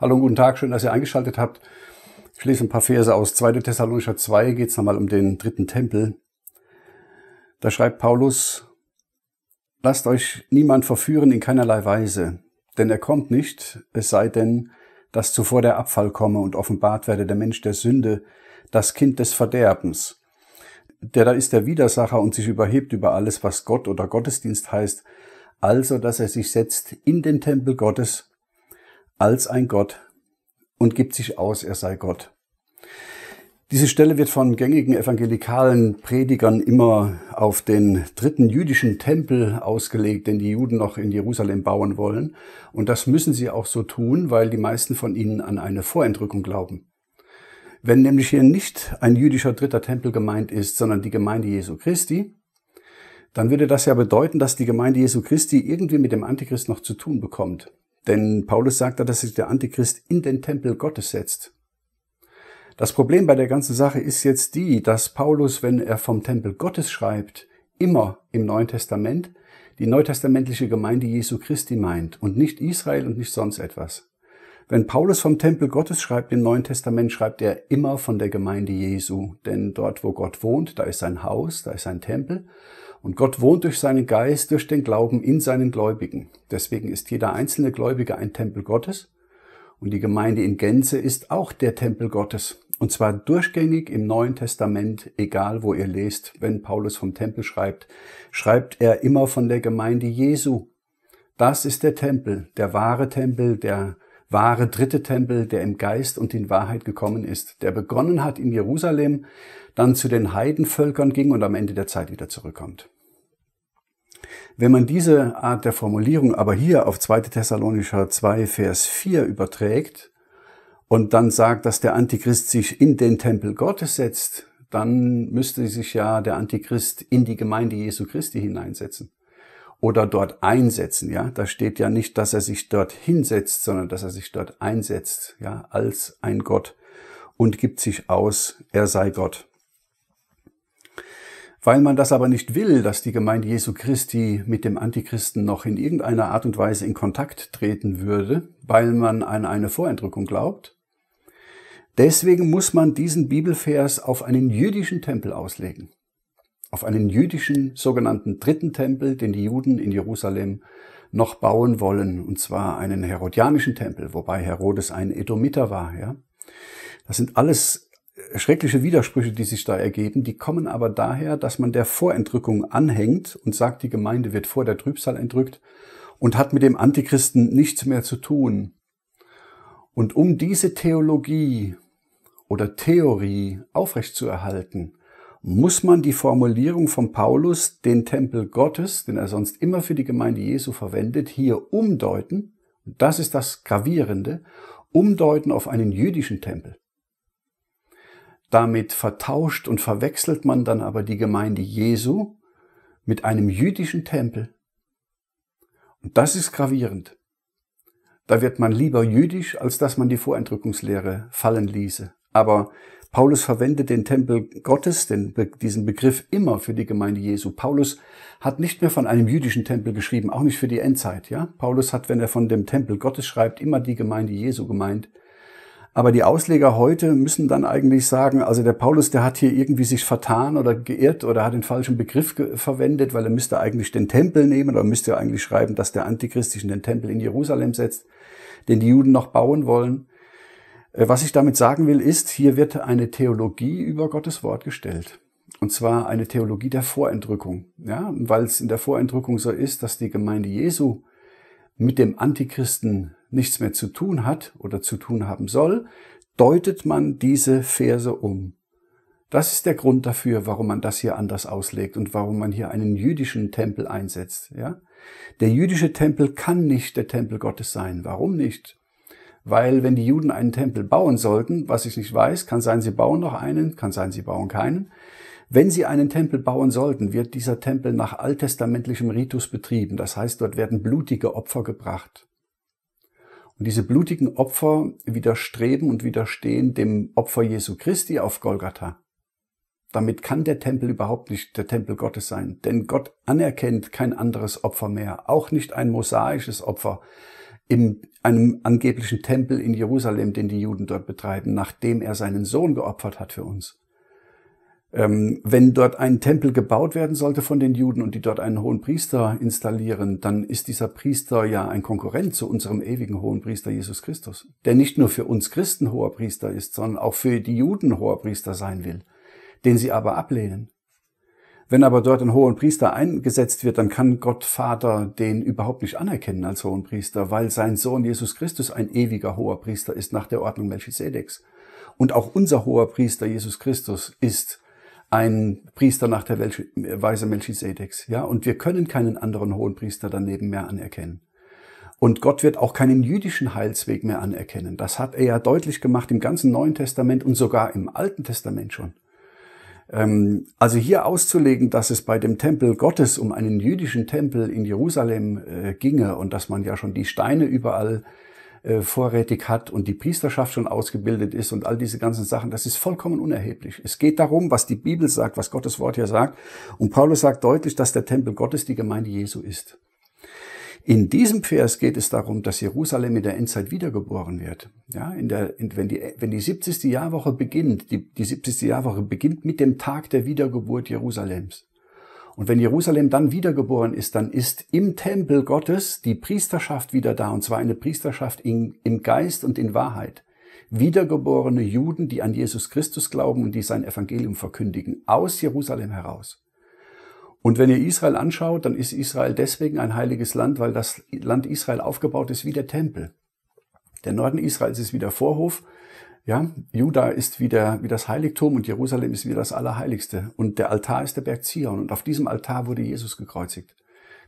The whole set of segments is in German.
Hallo und guten Tag, schön, dass ihr eingeschaltet habt. Ich lese ein paar Verse aus 2. Thessalonicher 2, geht es nochmal um den dritten Tempel. Da schreibt Paulus, lasst euch niemand verführen in keinerlei Weise, denn er kommt nicht, es sei denn, dass zuvor der Abfall komme und offenbart werde der Mensch der Sünde, das Kind des Verderbens, der da ist der Widersacher und sich überhebt über alles, was Gott oder Gottesdienst heißt, also dass er sich setzt in den Tempel Gottes als ein Gott und gibt sich aus, er sei Gott. Diese Stelle wird von gängigen evangelikalen Predigern immer auf den dritten jüdischen Tempel ausgelegt, den die Juden noch in Jerusalem bauen wollen. Und das müssen sie auch so tun, weil die meisten von ihnen an eine Vorentrückung glauben. Wenn nämlich hier nicht ein jüdischer dritter Tempel gemeint ist, sondern die Gemeinde Jesu Christi, dann würde das ja bedeuten, dass die Gemeinde Jesu Christi irgendwie mit dem Antichrist noch zu tun bekommt. Denn Paulus sagt da, dass sich der Antichrist in den Tempel Gottes setzt. Das Problem bei der ganzen Sache ist jetzt die, dass Paulus, wenn er vom Tempel Gottes schreibt, immer im Neuen Testament die neutestamentliche Gemeinde Jesu Christi meint und nicht Israel und nicht sonst etwas. Wenn Paulus vom Tempel Gottes schreibt im Neuen Testament, schreibt er immer von der Gemeinde Jesu, denn dort, wo Gott wohnt, da ist sein Haus, da ist sein Tempel und Gott wohnt durch seinen Geist, durch den Glauben in seinen Gläubigen. Deswegen ist jeder einzelne Gläubige ein Tempel Gottes. Und die Gemeinde in Gänze ist auch der Tempel Gottes. Und zwar durchgängig im Neuen Testament, egal wo ihr lest, wenn Paulus vom Tempel schreibt, schreibt er immer von der Gemeinde Jesu. Das ist der Tempel, der wahre Tempel, der wahre dritte Tempel, der im Geist und in Wahrheit gekommen ist, der begonnen hat in Jerusalem, dann zu den Heidenvölkern ging und am Ende der Zeit wieder zurückkommt. Wenn man diese Art der Formulierung aber hier auf 2. Thessalonischer 2, Vers 4 überträgt und dann sagt, dass der Antichrist sich in den Tempel Gottes setzt, dann müsste sich ja der Antichrist in die Gemeinde Jesu Christi hineinsetzen oder dort einsetzen, ja. Da steht ja nicht, dass er sich dort hinsetzt, sondern dass er sich dort einsetzt, ja, als ein Gott und gibt sich aus, er sei Gott. Weil man das aber nicht will, dass die Gemeinde Jesu Christi mit dem Antichristen noch in irgendeiner Art und Weise in Kontakt treten würde, weil man an eine Vorentrückung glaubt, deswegen muss man diesen Bibelvers auf einen jüdischen Tempel auslegen. Auf einen jüdischen sogenannten dritten Tempel, den die Juden in Jerusalem noch bauen wollen, und zwar einen herodianischen Tempel, wobei Herodes ein Edomiter war. Ja? Das sind alles schreckliche Widersprüche, die sich da ergeben, die kommen aber daher, dass man der Vorentrückung anhängt und sagt, die Gemeinde wird vor der Trübsal entrückt und hat mit dem Antichristen nichts mehr zu tun. Und um diese Theologie oder Theorie aufrechtzuerhalten, muss man die Formulierung von Paulus, den Tempel Gottes, den er sonst immer für die Gemeinde Jesu verwendet, hier umdeuten, das ist das Gravierende, umdeuten auf einen jüdischen Tempel. Damit vertauscht und verwechselt man dann aber die Gemeinde Jesu mit einem jüdischen Tempel. Und das ist gravierend. Da wird man lieber jüdisch, als dass man die Vorentrückungslehre fallen ließe. Aber Paulus verwendet den Tempel Gottes, den, diesen Begriff immer für die Gemeinde Jesu. Paulus hat nicht mehr von einem jüdischen Tempel geschrieben, auch nicht für die Endzeit. Ja? Paulus hat, wenn er von dem Tempel Gottes schreibt, immer die Gemeinde Jesu gemeint. Aber die Ausleger heute müssen dann eigentlich sagen, also der Paulus, der hat hier irgendwie sich vertan oder geirrt oder hat den falschen Begriff verwendet, weil er müsste eigentlich den Tempel nehmen oder müsste eigentlich schreiben, dass der Antichrist sich in den Tempel in Jerusalem setzt, den die Juden noch bauen wollen. Äh, was ich damit sagen will, ist, hier wird eine Theologie über Gottes Wort gestellt. Und zwar eine Theologie der Vorentrückung. Ja, weil es in der Vorentrückung so ist, dass die Gemeinde Jesu mit dem Antichristen nichts mehr zu tun hat oder zu tun haben soll, deutet man diese Verse um. Das ist der Grund dafür, warum man das hier anders auslegt und warum man hier einen jüdischen Tempel einsetzt. Ja? Der jüdische Tempel kann nicht der Tempel Gottes sein. Warum nicht? Weil wenn die Juden einen Tempel bauen sollten, was ich nicht weiß, kann sein, sie bauen noch einen, kann sein, sie bauen keinen. Wenn sie einen Tempel bauen sollten, wird dieser Tempel nach alttestamentlichem Ritus betrieben. Das heißt, dort werden blutige Opfer gebracht. Und diese blutigen Opfer widerstreben und widerstehen dem Opfer Jesu Christi auf Golgatha. Damit kann der Tempel überhaupt nicht der Tempel Gottes sein, denn Gott anerkennt kein anderes Opfer mehr, auch nicht ein mosaisches Opfer in einem angeblichen Tempel in Jerusalem, den die Juden dort betreiben, nachdem er seinen Sohn geopfert hat für uns. Ähm, wenn dort ein Tempel gebaut werden sollte von den Juden und die dort einen hohen Priester installieren, dann ist dieser Priester ja ein Konkurrent zu unserem ewigen hohen Priester Jesus Christus, der nicht nur für uns Christen hoher Priester ist, sondern auch für die Juden hoher Priester sein will, den sie aber ablehnen. Wenn aber dort ein hohen Priester eingesetzt wird, dann kann Gott Vater den überhaupt nicht anerkennen als hohen Priester, weil sein Sohn Jesus Christus ein ewiger hoher Priester ist nach der Ordnung Melchisedeks. Und auch unser hoher Priester Jesus Christus ist ein Priester nach der Weise Melchisedeks, ja. Und wir können keinen anderen hohen Priester daneben mehr anerkennen. Und Gott wird auch keinen jüdischen Heilsweg mehr anerkennen. Das hat er ja deutlich gemacht im ganzen Neuen Testament und sogar im Alten Testament schon. Ähm, also hier auszulegen, dass es bei dem Tempel Gottes um einen jüdischen Tempel in Jerusalem äh, ginge und dass man ja schon die Steine überall äh, vorrätig hat und die Priesterschaft schon ausgebildet ist und all diese ganzen Sachen, das ist vollkommen unerheblich. Es geht darum, was die Bibel sagt, was Gottes Wort hier sagt. Und Paulus sagt deutlich, dass der Tempel Gottes die Gemeinde Jesu ist. In diesem Vers geht es darum, dass Jerusalem in der Endzeit wiedergeboren wird. Ja, in der, in, wenn, die, wenn die 70. Jahrwoche beginnt, die, die 70. Jahrwoche beginnt mit dem Tag der Wiedergeburt Jerusalems. Und wenn Jerusalem dann wiedergeboren ist, dann ist im Tempel Gottes die Priesterschaft wieder da, und zwar eine Priesterschaft in, im Geist und in Wahrheit. Wiedergeborene Juden, die an Jesus Christus glauben und die sein Evangelium verkündigen, aus Jerusalem heraus. Und wenn ihr Israel anschaut, dann ist Israel deswegen ein heiliges Land, weil das Land Israel aufgebaut ist wie der Tempel. Der Norden Israels ist wie der Vorhof ja, Juda ist wie, der, wie das Heiligtum und Jerusalem ist wie das Allerheiligste. Und der Altar ist der Berg Zion und auf diesem Altar wurde Jesus gekreuzigt.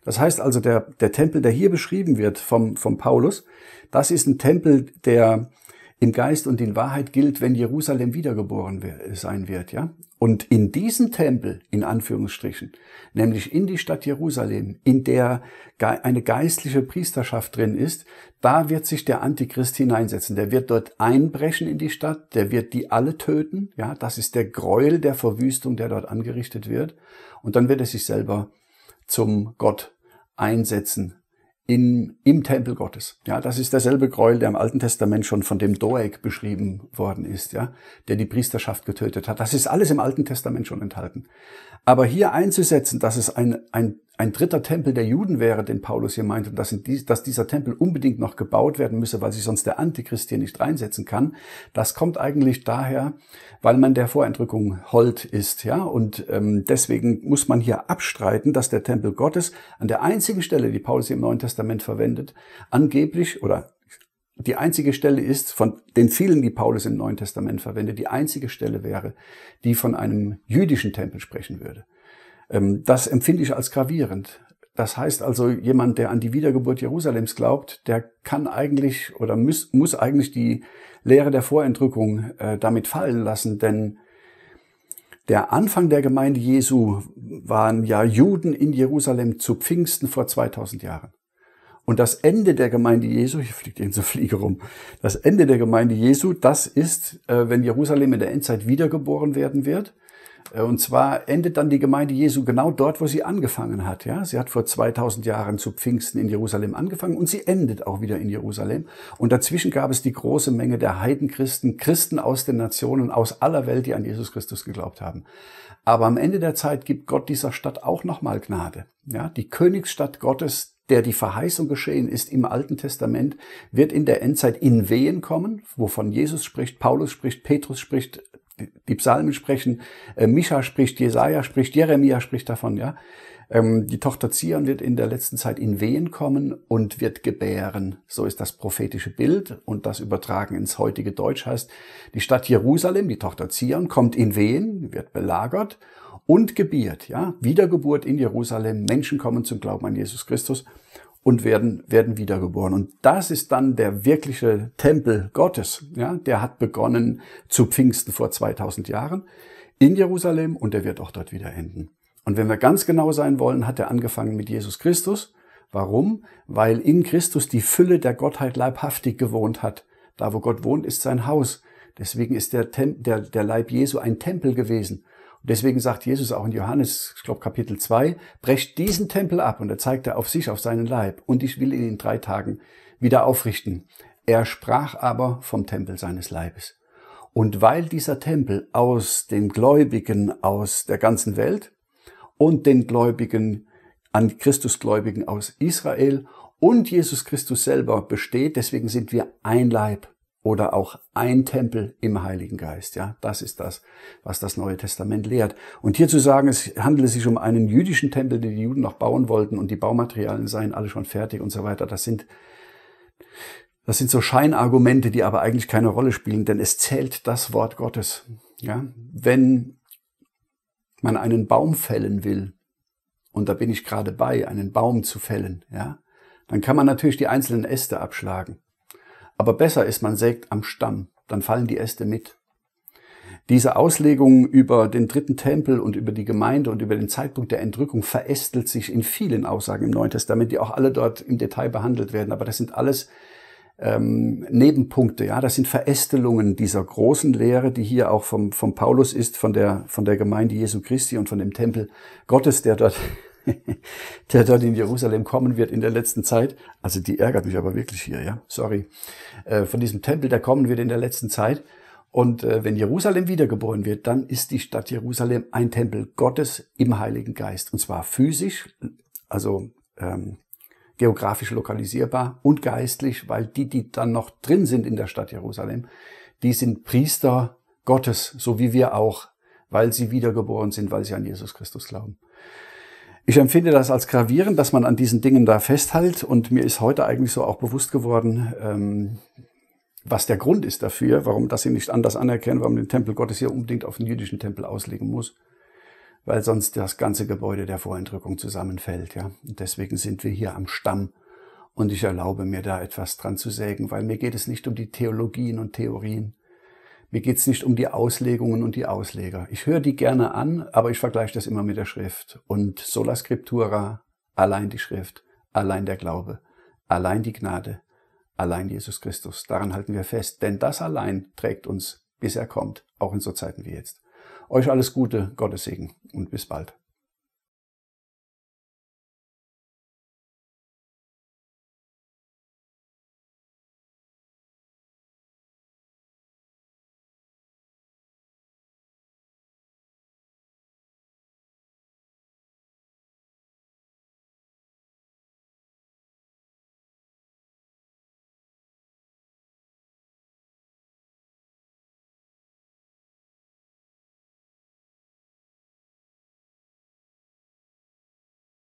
Das heißt also, der, der Tempel, der hier beschrieben wird vom, vom Paulus, das ist ein Tempel, der im Geist und in Wahrheit gilt, wenn Jerusalem wiedergeboren sein wird. Ja? Und in diesen Tempel, in Anführungsstrichen, nämlich in die Stadt Jerusalem, in der eine geistliche Priesterschaft drin ist, da wird sich der Antichrist hineinsetzen. Der wird dort einbrechen in die Stadt, der wird die alle töten. Ja, das ist der Gräuel der Verwüstung, der dort angerichtet wird. Und dann wird er sich selber zum Gott einsetzen in, im Tempel Gottes. Ja, das ist derselbe Gräuel, der im Alten Testament schon von dem Doeg beschrieben worden ist, ja, der die Priesterschaft getötet hat. Das ist alles im Alten Testament schon enthalten. Aber hier einzusetzen, dass es ein, ein, ein dritter Tempel der Juden wäre, den Paulus hier meint, und dass, dieser Tempel unbedingt noch gebaut werden müsse, weil sich sonst der Antichrist hier nicht reinsetzen kann, das kommt eigentlich daher, weil man der Voreindrückung hold ist. ja. Und ähm, deswegen muss man hier abstreiten, dass der Tempel Gottes an der einzigen Stelle, die Paulus hier im Neuen Testament verwendet, angeblich oder die einzige Stelle ist, von den vielen, die Paulus im Neuen Testament verwendet, die einzige Stelle wäre, die von einem jüdischen Tempel sprechen würde. Ähm, das empfinde ich als gravierend. Das heißt also, jemand, der an die Wiedergeburt Jerusalems glaubt, der kann eigentlich oder muss, muss eigentlich die Lehre der Vorentrückung äh, damit fallen lassen, denn der Anfang der Gemeinde Jesu waren ja Juden in Jerusalem zu Pfingsten vor 2000 Jahren. Und das Ende der Gemeinde Jesu, hier fliegt eben so Fliege rum, das Ende der Gemeinde Jesu, das ist, äh, wenn Jerusalem in der Endzeit wiedergeboren werden wird äh, und zwar endet dann die Gemeinde Jesu genau dort, wo sie angefangen hat. Ja, sie hat vor 2000 Jahren zu Pfingsten in Jerusalem angefangen und sie endet auch wieder in Jerusalem. Und dazwischen gab es die große Menge der Heidenchristen, Christen aus den Nationen, aus aller Welt, die an Jesus Christus geglaubt haben. Aber am Ende der Zeit gibt Gott dieser Stadt auch nochmal Gnade. Ja, die Königsstadt Gottes, der die Verheißung geschehen ist im Alten Testament, wird in der Endzeit in Wehen kommen, wovon Jesus spricht, Paulus spricht, Petrus spricht, die Psalmen sprechen, äh, Mischa spricht, Jesaja spricht, Jeremia spricht davon, ja. Ähm, die Tochter Zion wird in der letzten Zeit in Wehen kommen und wird gebären. So ist das prophetische Bild und das übertragen ins heutige Deutsch heißt, die Stadt Jerusalem, die Tochter Zion, kommt in Wehen, wird belagert und gebiert, ja. Wiedergeburt in Jerusalem, Menschen kommen zum Glauben an Jesus Christus und werden, werden wiedergeboren. Und das ist dann der wirkliche Tempel Gottes. Ja, der hat begonnen zu Pfingsten vor 2000 Jahren in Jerusalem und der wird auch dort wieder enden. Und wenn wir ganz genau sein wollen, hat er angefangen mit Jesus Christus. Warum? Weil in Christus die Fülle der Gottheit leibhaftig gewohnt hat. Da, wo Gott wohnt, ist sein Haus. Deswegen ist der, Tem der, der Leib Jesu ein Tempel gewesen. Und deswegen sagt Jesus auch in Johannes, ich glaube Kapitel 2, brecht diesen Tempel ab und er zeigt er auf sich, auf seinen Leib und ich will ihn in drei Tagen wieder aufrichten. Er sprach aber vom Tempel seines Leibes. Und weil dieser Tempel aus den Gläubigen aus der ganzen Welt und den Gläubigen an Christusgläubigen aus Israel und Jesus Christus selber besteht, deswegen sind wir ein Leib oder auch ein Tempel im Heiligen Geist. Ja, das ist das, was das Neue Testament lehrt. Und hier zu sagen, es handele sich um einen jüdischen Tempel, den die Juden noch bauen wollten und die Baumaterialien seien alle schon fertig und so weiter, das sind, das sind so Scheinargumente, die aber eigentlich keine Rolle spielen, denn es zählt das Wort Gottes. Ja, wenn man einen Baum fällen will, und da bin ich gerade bei, einen Baum zu fällen, ja, dann kann man natürlich die einzelnen Äste abschlagen. Aber besser ist, man sägt am Stamm, dann fallen die Äste mit. Diese Auslegung über den dritten Tempel und über die Gemeinde und über den Zeitpunkt der Entrückung verästelt sich in vielen Aussagen im Neuen Testament, die auch alle dort im Detail behandelt werden. Aber das sind alles ähm, Nebenpunkte, ja, das sind Verästelungen dieser großen Lehre, die hier auch vom, vom Paulus ist, von der, von der Gemeinde Jesu Christi und von dem Tempel Gottes, der dort der dort in Jerusalem kommen wird in der letzten Zeit. Also die ärgert mich aber wirklich hier, ja, sorry. Äh, von diesem Tempel, der kommen wird in der letzten Zeit. Und äh, wenn Jerusalem wiedergeboren wird, dann ist die Stadt Jerusalem ein Tempel Gottes im Heiligen Geist. Und zwar physisch, also ähm, geografisch lokalisierbar und geistlich, weil die, die dann noch drin sind in der Stadt Jerusalem, die sind Priester Gottes, so wie wir auch, weil sie wiedergeboren sind, weil sie an Jesus Christus glauben. Ich empfinde das als gravierend, dass man an diesen Dingen da festhält. Und mir ist heute eigentlich so auch bewusst geworden, ähm, was der Grund ist dafür, warum das sie nicht anders anerkennen, warum den Tempel Gottes hier unbedingt auf den jüdischen Tempel auslegen muss. Weil sonst das ganze Gebäude der Vorentrückung zusammenfällt. Ja? Und deswegen sind wir hier am Stamm. Und ich erlaube mir da etwas dran zu sägen, weil mir geht es nicht um die Theologien und Theorien, mir geht es nicht um die Auslegungen und die Ausleger. Ich höre die gerne an, aber ich vergleiche das immer mit der Schrift. Und sola scriptura, allein die Schrift, allein der Glaube, allein die Gnade, allein Jesus Christus. Daran halten wir fest, denn das allein trägt uns, bis er kommt, auch in so Zeiten wie jetzt. Euch alles Gute, Gottes Segen und bis bald.